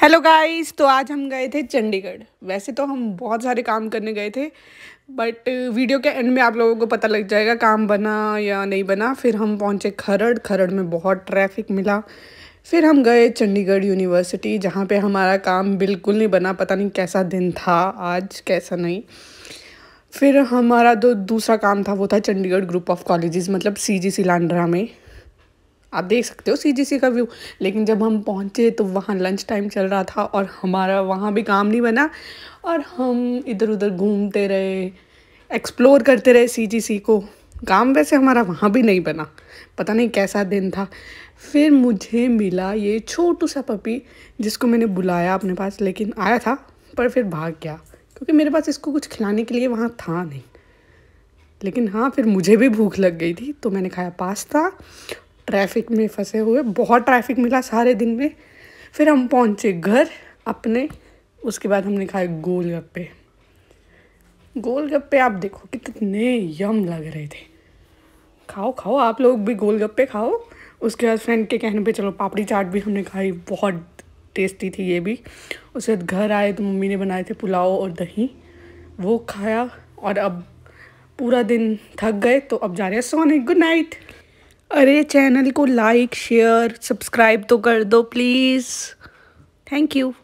hello guys तो आज हम गए थे चंडीगढ़ वैसे तो हम बहुत सारे काम करने गए थे बट वीडियो uh, के एंड में आप लोगों को पता लग जाएगा काम बना या नहीं बना फिर हम पहुंचे खरड़ खरड़ में बहुत ट्रैफिक मिला फिर हम गए चंडीगढ़ यूनिवर्सिटी जहाँ पे हमारा काम बिल्कुल नहीं बना पता नहीं कैसा दिन था आज कैसा नहीं फिर हमारा जो दूसरा काम था वो था चंडीगढ़ ग्रुप ऑफ कॉलेजेस मतलब सी जी सिलांड्रा में आप देख सकते हो सीजीसी का व्यू लेकिन जब हम पहुँचे तो वहाँ लंच टाइम चल रहा था और हमारा वहाँ भी काम नहीं बना और हम इधर उधर घूमते रहे एक्सप्लोर करते रहे सीजीसी को काम वैसे हमारा वहाँ भी नहीं बना पता नहीं कैसा दिन था फिर मुझे मिला ये छोटू सा पपी जिसको मैंने बुलाया अपने पास लेकिन आया था पर फिर भाग गया क्योंकि मेरे पास इसको कुछ खिलाने के लिए वहाँ था नहीं लेकिन हाँ फिर मुझे भी भूख लग गई थी तो मैंने खाया पास्ता ट्रैफिक में फंसे हुए बहुत ट्रैफिक मिला सारे दिन में फिर हम पहुँचे घर अपने उसके बाद हमने खाए गोलगप्पे गोलगप्पे आप देखो कितने यम लग रहे थे खाओ खाओ आप लोग भी गोलगप्पे खाओ उसके बाद फ्रेंड के कहने पे चलो पापड़ी चाट भी हमने खाई बहुत टेस्टी थी ये भी उसके बाद घर आए तो मम्मी ने बनाए थे पुलाव और दही वो खाया और अब पूरा दिन थक गए तो अब जा रहे हैं सोने गुड नाइट अरे चैनल को लाइक शेयर सब्सक्राइब तो कर दो प्लीज़ थैंक यू